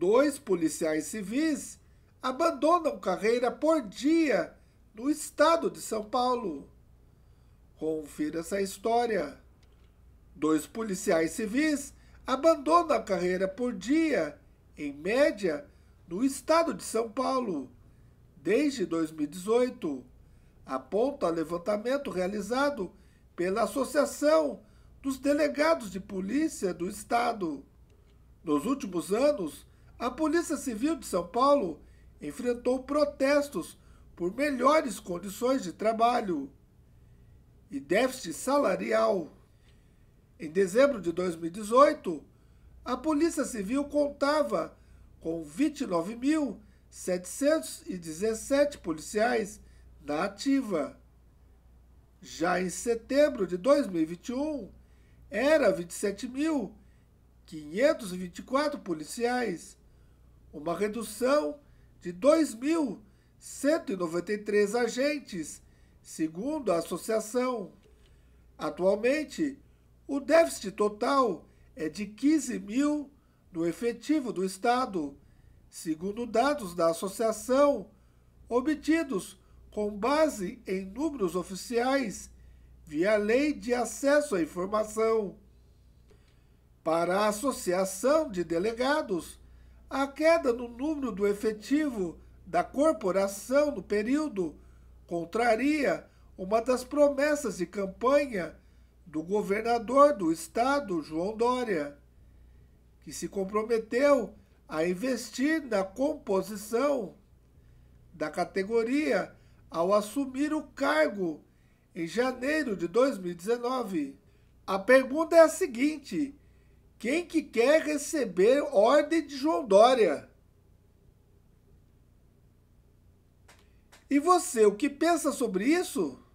Dois policiais civis abandonam carreira por dia no estado de São Paulo. Confira essa história. Dois policiais civis abandonam a carreira por dia, em média, no estado de São Paulo, desde 2018, aponta levantamento realizado pela Associação dos Delegados de Polícia do Estado. Nos últimos anos, a Polícia Civil de São Paulo enfrentou protestos por melhores condições de trabalho e déficit salarial. Em dezembro de 2018, a Polícia Civil contava com 29.717 policiais na ativa. Já em setembro de 2021, era 27.524 policiais, uma redução de 2.193 agentes, segundo a associação. Atualmente, o déficit total é de 15 mil no efetivo do Estado, segundo dados da associação, obtidos com base em números oficiais via Lei de Acesso à Informação. Para a Associação de Delegados, a queda no número do efetivo da corporação no período contraria uma das promessas de campanha do governador do estado, João Dória, que se comprometeu a investir na composição da categoria ao assumir o cargo em janeiro de 2019. A pergunta é a seguinte: quem que quer receber ordem de João Dória? E você, o que pensa sobre isso?